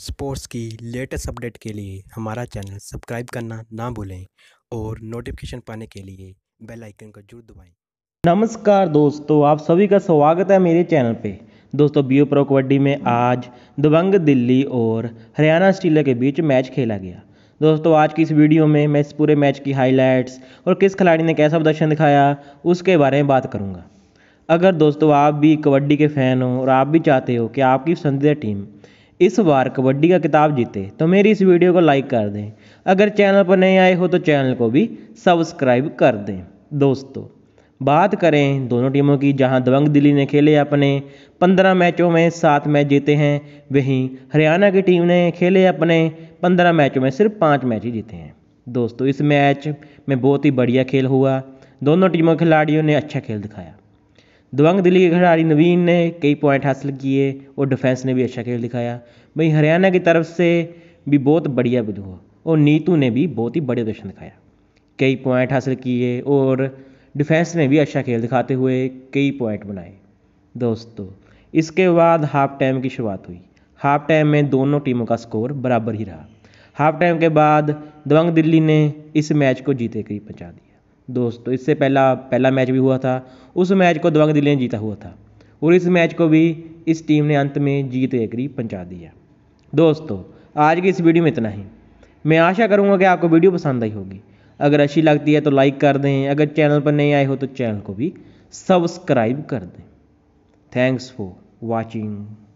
sports की latest update के लिए हमारा चैनल सब्सक्राइब करना ना भूलें और नोटिफिकेशन पाने के लिए बेल आइकन को जरूर दबाएं नमस्कार दोस्तों आप सभी का स्वागत है मेरे चैनल पे दोस्तों बीओ प्रो कबड्डी में आज दबंग दिल्ली और हरियाणा स्टील के बीच मैच खेला गया दोस्तों आज की इस वीडियो में मैं इस पूरे मैच की हाइलाइट्स और किस खिलाड़ी ने कैसा प्रदर्शन दिखाया उसके बारे में बात करूँगा अगर दोस्तों आप भी कबड्डी के फ़ैन हो और आप भी चाहते हो कि आपकी पसंदीदा टीम इस बार कबड्डी का किताब जीते तो मेरी इस वीडियो को लाइक कर दें अगर चैनल पर नए आए हो तो चैनल को भी सब्सक्राइब कर दें दोस्तों बात करें दोनों टीमों की जहां दबंग दिल्ली ने खेले अपने पंद्रह मैचों में सात मैच जीते हैं वहीं हरियाणा की टीम ने खेले अपने पंद्रह मैचों में सिर्फ पाँच मैच ही जीते हैं दोस्तों इस मैच में बहुत ही बढ़िया खेल हुआ दोनों टीमों के खिलाड़ियों ने अच्छा खेल दिखाया दबंग दिल्ली के खिलाड़ी नवीन ने कई पॉइंट हासिल किए और डिफेंस ने भी अच्छा खेल दिखाया वहीं हरियाणा की तरफ से भी बहुत बढ़िया विधु हुआ और नीतू ने भी बहुत ही बढ़िया प्रदर्शन दिखाया कई पॉइंट हासिल किए और डिफेंस ने भी अच्छा खेल दिखाते हुए कई पॉइंट बनाए दोस्तों इसके बाद हाफ टाइम की शुरुआत हुई हाफ टाइम में दोनों टीमों का स्कोर बराबर ही रहा हाफ टाइम के बाद दबंग दिल्ली ने इस मैच को जीते करीब पहुँचा दिया दोस्तों तो इससे पहला पहला मैच भी हुआ था उस मैच को दबंग दिल्ली ने जीता हुआ था और इस मैच को भी इस टीम ने अंत में जीत के करीब पहुँचा दिया दोस्तों आज की इस वीडियो में इतना ही मैं आशा करूँगा कि आपको वीडियो पसंद आई होगी अगर अच्छी लगती है तो लाइक कर दें अगर चैनल पर नहीं आए हो तो चैनल को भी सब्सक्राइब कर दें थैंक्स फॉर वॉचिंग